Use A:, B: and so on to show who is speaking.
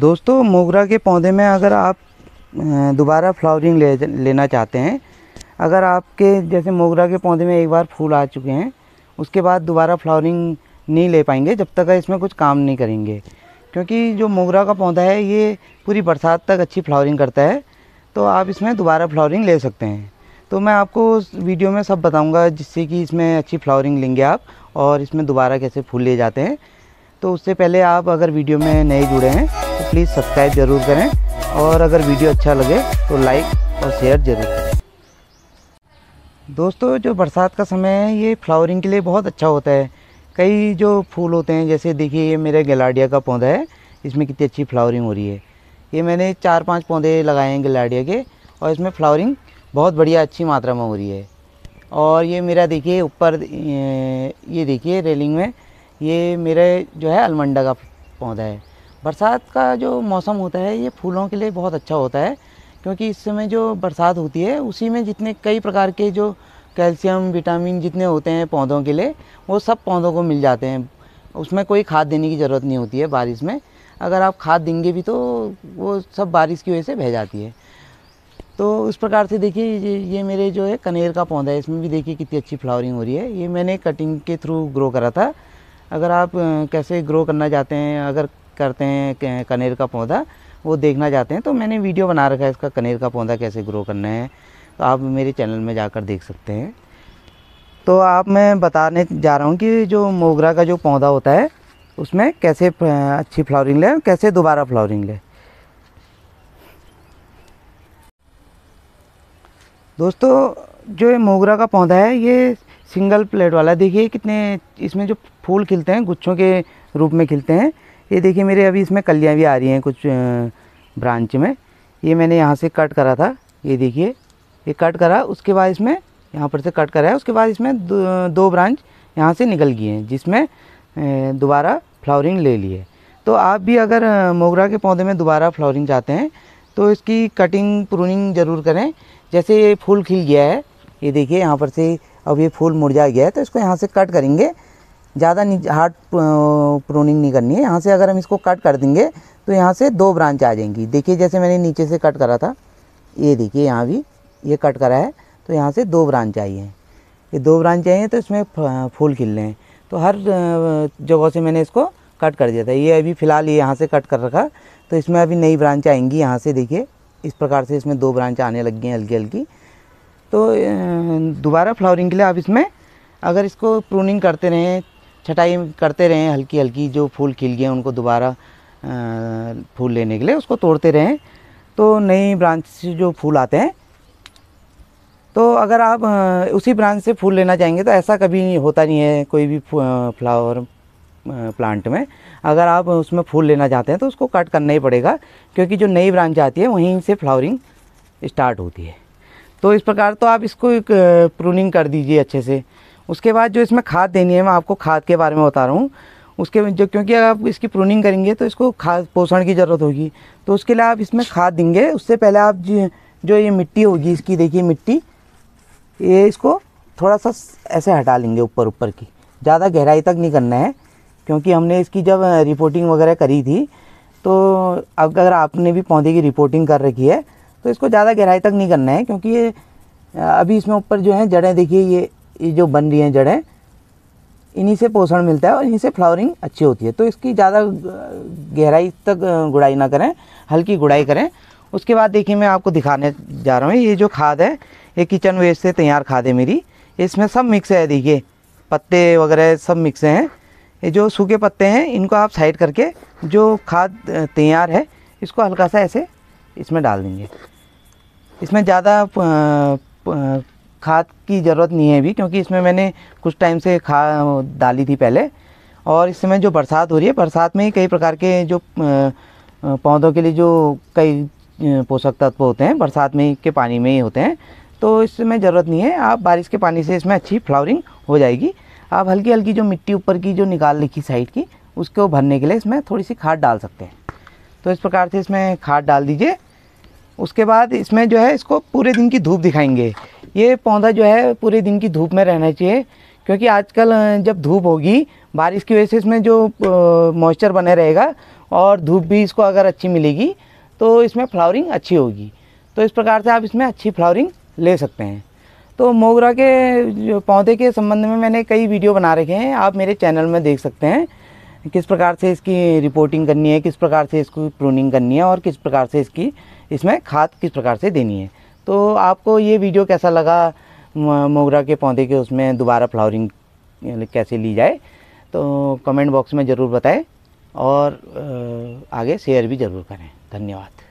A: दोस्तों मोगरा के पौधे में अगर आप दोबारा फ्लावरिंग ले लेना चाहते हैं अगर आपके जैसे मोगरा के पौधे में एक बार फूल आ चुके हैं उसके बाद दोबारा फ्लावरिंग नहीं ले पाएंगे जब तक इसमें कुछ काम नहीं करेंगे क्योंकि जो मोगरा का पौधा है ये पूरी बरसात तक अच्छी फ्लावरिंग करता है तो आप इसमें दोबारा फ्लावरिंग ले सकते हैं तो मैं आपको उस वीडियो में सब बताऊंगा जिससे कि इसमें अच्छी फ्लावरिंग लेंगे आप और इसमें दोबारा कैसे फूल ले जाते हैं तो उससे पहले आप अगर वीडियो में नए जुड़े हैं तो प्लीज़ सब्सक्राइब जरूर करें और अगर वीडियो अच्छा लगे तो लाइक और शेयर जरूर करें दोस्तों जो बरसात का समय है ये फ्लावरिंग के लिए बहुत अच्छा होता है कई जो फूल होते हैं जैसे देखिए ये मेरे गलाडिया का पौधा है इसमें कितनी अच्छी फ्लावरिंग हो रही है ये मैंने चार पांच पौधे लगाए हैं गलाडिया के और इसमें फ्लावरिंग बहुत बढ़िया अच्छी मात्रा में हो रही है और ये मेरा देखिए ऊपर ये देखिए रेलिंग में ये मेरे जो है अलमंडा का पौधा है बरसात का जो मौसम होता है ये फूलों के लिए बहुत अच्छा होता है क्योंकि इस समय जो बरसात होती है उसी में जितने कई प्रकार के जो कैल्शियम विटामिन जितने होते हैं पौधों के लिए वो सब पौधों को मिल जाते हैं उसमें कोई खाद देने की ज़रूरत नहीं होती है बारिश में अगर आप खाद देंगे भी तो वो सब बारिश की वजह से बह जाती है तो उस प्रकार से देखिए ये, ये मेरे जो है कनेर का पौधा है इसमें भी देखिए कितनी अच्छी फ्लावरिंग हो रही है ये मैंने कटिंग के थ्रू ग्रो करा था अगर आप कैसे ग्रो करना चाहते हैं अगर करते हैं कनेर का पौधा वो देखना चाहते हैं तो मैंने वीडियो बना रखा है इसका कनेर का पौधा कैसे ग्रो करना है तो आप मेरे चैनल में जाकर देख सकते हैं तो आप मैं बताने जा रहा हूँ कि जो मोगरा का जो पौधा होता है उसमें कैसे अच्छी फ्लावरिंग लें कैसे दोबारा फ्लावरिंग लें दोस्तों जो ये मोगरा का पौधा है ये सिंगल प्लेट वाला देखिए कितने इसमें जो फूल खिलते हैं गुच्छों के रूप में खिलते हैं ये देखिए मेरे अभी इसमें कलियाँ भी आ रही हैं कुछ ब्रांच में ये मैंने यहाँ से कट करा था ये देखिए ये कट करा उसके बाद इसमें यहाँ पर से कट करा है उसके बाद इसमें दो, दो ब्रांच यहाँ से निकल गई हैं जिसमें दोबारा फ्लावरिंग ले ली है तो आप भी अगर मोगरा के पौधे में दोबारा फ्लावरिंग चाहते हैं तो इसकी कटिंग प्रूनिंग ज़रूर करें जैसे ये फूल खिल गया है ये देखिए यहाँ पर से अब ये फूल मुरझा गया है तो इसको यहाँ से कट करेंगे ज़्यादा हार्ड प्रोनिंग नहीं करनी है यहाँ से अगर हम इसको कट कर देंगे तो यहाँ से दो ब्रांच आ जाएंगी देखिए जैसे मैंने नीचे से कट करा था ये देखिए यहाँ भी ये कट करा है तो यहाँ से दो ब्रांच आई हैं ये दो ब्रांच आई हैं तो इसमें फूल खिल रहे हैं तो हर जगह से मैंने इसको कट कर दिया था ये अभी फ़िलहाल ये यहाँ से कट कर रखा तो इसमें अभी नई ब्रांच आएंगी यहाँ से देखिए इस प्रकार से इसमें दो ब्रांच आने लग गई हैं हल्की हल्की तो दोबारा फ्लावरिंग के लिए आप इसमें अगर इसको प्रूनिंग करते रहें छटाई अच्छा करते रहें हल्की हल्की जो फूल खिल गए उनको दोबारा फूल लेने के लिए उसको तोड़ते रहें तो नई ब्रांच से जो फूल आते हैं तो अगर आप उसी ब्रांच से फूल लेना चाहेंगे तो ऐसा कभी नहीं होता नहीं है कोई भी फ्लावर प्लांट में अगर आप उसमें फूल लेना चाहते हैं तो उसको कट करना ही पड़ेगा क्योंकि जो नई ब्रांच आती है वहीं से फ्लावरिंग स्टार्ट होती है तो इस प्रकार तो आप इसको प्रूनिंग कर दीजिए अच्छे से उसके बाद जो इसमें खाद देनी है मैं आपको खाद के बारे में बता रहा हूँ उसके जो क्योंकि अगर आप इसकी प्रूनिंग करेंगे तो इसको खाद पोषण की ज़रूरत होगी तो उसके लिए आप इसमें खाद देंगे उससे पहले आप जो ये मिट्टी होगी इसकी देखिए मिट्टी ये इसको थोड़ा सा ऐसे हटा लेंगे ऊपर ऊपर की ज़्यादा गहराई तक नहीं करना है क्योंकि हमने इसकी जब रिपोर्टिंग वगैरह करी थी तो अब अगर आपने भी पौधे की रिपोर्टिंग कर रखी है तो इसको ज़्यादा गहराई तक नहीं करना है क्योंकि ये अभी इसमें ऊपर जो है जड़ें देखिए ये ये जो बन रही हैं जड़ें इन्हीं से पोषण मिलता है और इन्हीं से फ्लावरिंग अच्छी होती है तो इसकी ज़्यादा गहराई तक गुड़ाई ना करें हल्की गुड़ाई करें उसके बाद देखिए मैं आपको दिखाने जा रहा हूँ ये जो खाद है ये किचन वेस्ट से तैयार खाद है मेरी इसमें सब मिक्स है देखिए पत्ते वगैरह सब मिक्स हैं ये जो सूखे पत्ते हैं इनको आप साइड करके जो खाद तैयार है इसको हल्का सा ऐसे इसमें डाल देंगे इसमें ज़्यादा खाद की ज़रूरत नहीं है अभी क्योंकि इसमें मैंने कुछ टाइम से खा डाली थी पहले और इस समय जो बरसात हो रही है बरसात में ही कई प्रकार के जो पौधों के लिए जो कई पोषक तत्व होते हैं बरसात में के पानी में ही होते हैं तो इसमें ज़रूरत नहीं है आप बारिश के पानी से इसमें अच्छी फ्लावरिंग हो जाएगी आप हल्की हल्की जो मिट्टी ऊपर की जो निकाल रखी साइड की उसको भरने के लिए इसमें थोड़ी सी खाद डाल सकते हैं तो इस प्रकार से इसमें खाद डाल दीजिए उसके बाद इसमें जो है इसको पूरे दिन की धूप दिखाएंगे ये पौधा जो है पूरे दिन की धूप में रहना चाहिए क्योंकि आजकल जब धूप होगी बारिश की वजह से इसमें जो मॉइस्चर बने रहेगा और धूप भी इसको अगर अच्छी मिलेगी तो इसमें फ्लावरिंग अच्छी होगी तो इस प्रकार से आप इसमें अच्छी फ्लावरिंग ले सकते हैं तो मोगरा के पौधे के संबंध में मैंने कई वीडियो बना रखे हैं आप मेरे चैनल में देख सकते हैं किस प्रकार से इसकी रिपोर्टिंग करनी है किस प्रकार से इसको प्रूनिंग करनी है और किस प्रकार से इसकी इसमें खाद किस प्रकार से देनी है तो आपको ये वीडियो कैसा लगा मोगरा के पौधे के उसमें दोबारा फ्लावरिंग कैसे ली जाए तो कमेंट बॉक्स में ज़रूर बताएं और आगे शेयर भी ज़रूर करें धन्यवाद